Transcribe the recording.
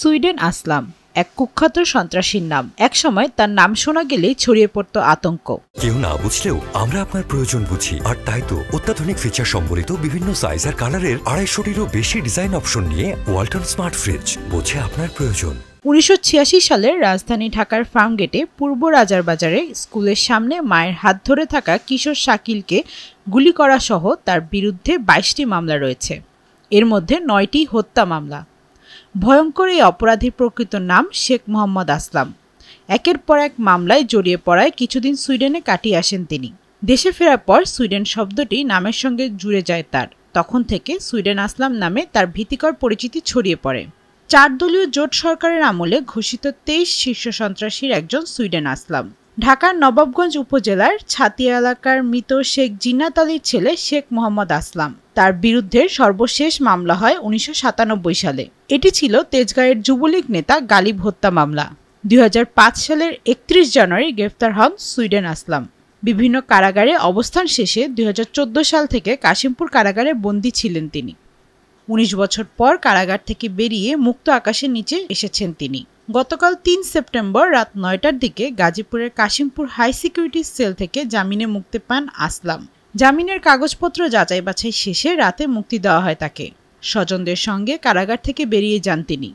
Sweden আসলাম এক কুখ্যাত সন্ত্রাসীর নাম এক সময় তার নাম শোনা গেলেই ছড়িয়ে পড়তো আতঙ্ক কেউ না বুঝলেও আমরা আপনার প্রয়োজন বুঝি আর তাই তো অত্যাধুনিক ফিচার সম্বলিত বিভিন্ন সাইজ আর কালারের আড়াইশোটিরও বেশি ডিজাইন অপশন নিয়ে ওয়ালটন স্মার্ট ফ্রিজ বোঝে আপনার প্রয়োজন উনিশশো সালের রাজধানী ঢাকার ফার্মগেটে পূর্ব রাজার বাজারে স্কুলের সামনে মায়ের হাত ধরে থাকা কিশোর শাকিলকে গুলি করা সহ তার বিরুদ্ধে বাইশটি মামলা রয়েছে এর মধ্যে নয়টি হত্যা মামলা ভয়ঙ্কর এই অপরাধীর প্রকৃত নাম শেখ মোহাম্মদ আসলাম একের পর এক মামলায় জড়িয়ে পড়ায় কিছুদিন সুইডেনে কাটিয়ে আসেন তিনি দেশে ফেরার পর সুইডেন শব্দটি নামের সঙ্গে জুড়ে যায় তার তখন থেকে সুইডেন আসলাম নামে তার ভীতিকর পরিচিতি ছড়িয়ে পড়ে চার দলীয় জোট সরকারের আমলে ঘোষিত তেইশ শীর্ষ সন্ত্রাসীর একজন সুইডেন আসলাম ঢাকার নবাবগঞ্জ উপজেলার ছাতিয়া এলাকার মৃত শেখ জিনাত আলীর ছেলে শেখ মোহাম্মদ আসলাম তার বিরুদ্ধে সর্বশেষ মামলা হয় উনিশশো সালে এটি ছিল তেজগাঁয়ের যুবলীগ নেতা গালিব হত্যা মামলা দুই সালের একত্রিশ জানুয়ারি গ্রেফতার হন সুইডেন আসলাম বিভিন্ন কারাগারে অবস্থান শেষে দুই সাল থেকে কাশিমপুর কারাগারে বন্দী ছিলেন তিনি উনিশ বছর পর কারাগার থেকে বেরিয়ে মুক্ত আকাশের নিচে এসেছেন তিনি গতকাল তিন সেপ্টেম্বর রাত নয়টার দিকে গাজীপুরের কাশিমপুর হাই সিকিউরিটি সেল থেকে জামিনে মুক্তি পান আসলাম জামিনের কাগজপত্র যাচাই বাছাই শেষে রাতে মুক্তি দেওয়া হয় তাকে স্বজনদের সঙ্গে কারাগার থেকে বেরিয়ে যান তিনি